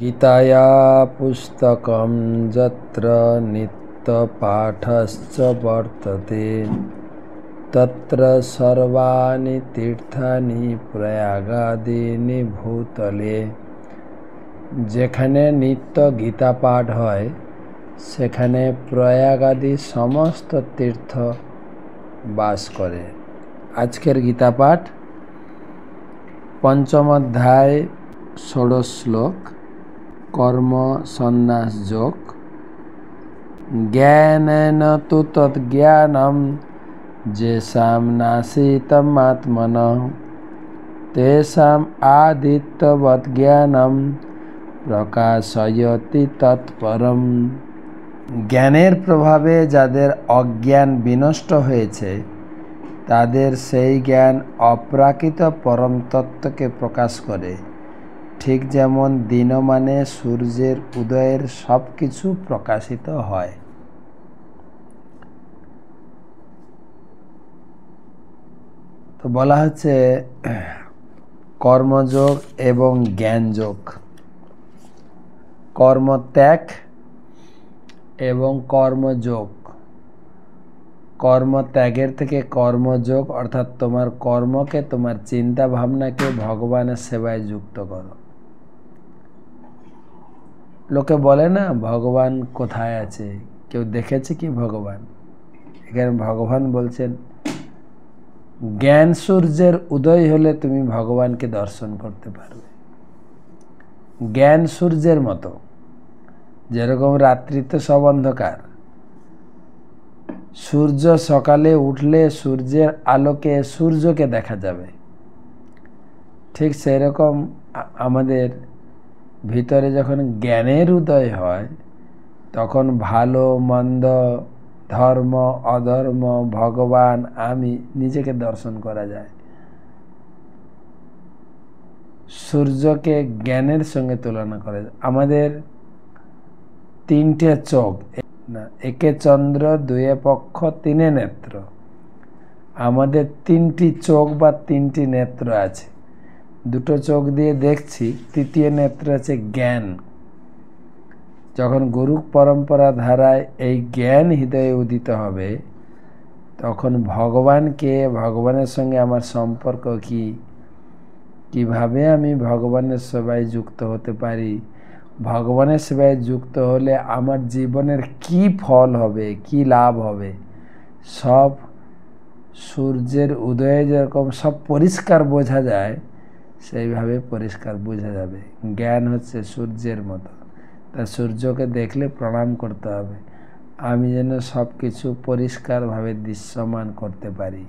গীতায়া পুস্তকম যত্র নিত্যপাঠশ্চ বর্ততে তত্র সর্বাণি তীর্থানি প্রয়াগাদিনী ভূতলে যেখানে নিত্য গীতা পাঠ হয় সেখানে প্রয়াগাদি সমস্ত তীর্থ বাস করে আজকের গীতা পাঠ পঞ্চম অধ্যায় ষোড়শ শ্লোক কর্ম সন্ন্যাস যোগ জ্ঞানেন তু তৎজ্ঞানম যেসাম নাসিতমাত্মন তেষাম আদিত্যবৎ জ্ঞানম প্রকাশয়তি তৎপরম জ্ঞানের প্রভাবে যাদের অজ্ঞান বিনষ্ট হয়েছে তাদের সেই জ্ঞান অপ্রাকৃত পরম তত্ত্বকে প্রকাশ করে ঠিক যেমন দিনমানে সূর্যের উদয়ের সব কিছু প্রকাশিত হয় তো বলা হচ্ছে কর্মযোগ এবং জ্ঞানযোগ কর্মত্যাগ এবং কর্মযোগ কর্ম ত্যাগের থেকে কর্মযোগ অর্থাৎ তোমার কর্মকে তোমার চিন্তা ভাবনাকে ভগবানের সেবায় যুক্ত করো লোকে বলে না ভগবান কোথায় আছে কেউ দেখেছে কি ভগবান এখানে ভগবান বলছেন জ্ঞান সূর্যের উদয় হলে তুমি ভগবানকে দর্শন করতে পারবে জ্ঞান সূর্যের মতো যেরকম রাত্রিতে সব অন্ধকার সূর্য সকালে উঠলে সূর্যের আলোকে সূর্যকে দেখা যাবে ঠিক সেরকম আমাদের ভিতরে যখন জ্ঞানের উদয় হয় তখন ভালো মন্দ ধর্ম অধর্ম ভগবান আমি নিজেকে দর্শন করা যায় সূর্যকে জ্ঞানের সঙ্গে তুলনা করে আমাদের তিনটে চোখ না একে চন্দ্র দুয়ে পক্ষ তিনে নেত্র আমাদের তিনটি চোখ বা তিনটি নেত্র আছে দুটো চোখ দিয়ে দেখছি তৃতীয় নেত্র আছে জ্ঞান যখন গুরু পরম্পরা ধারায় এই জ্ঞান হৃদয়ে উদিত হবে তখন ভগবানকে ভগবানের সঙ্গে আমার সম্পর্ক কি কিভাবে আমি ভগবানের সবাই যুক্ত হতে পারি ভগবানের সেবায় যুক্ত হলে আমার জীবনের কি ফল হবে কি লাভ হবে সব সূর্যের উদয়ে যেরকম সব পরিষ্কার বোঝা যায় সেইভাবে পরিষ্কার বোঝা যাবে জ্ঞান হচ্ছে সূর্যের মতো তা সূর্যকে দেখলে প্রণাম করতে হবে আমি যেন সব কিছু পরিষ্কারভাবে দৃশ্যমান করতে পারি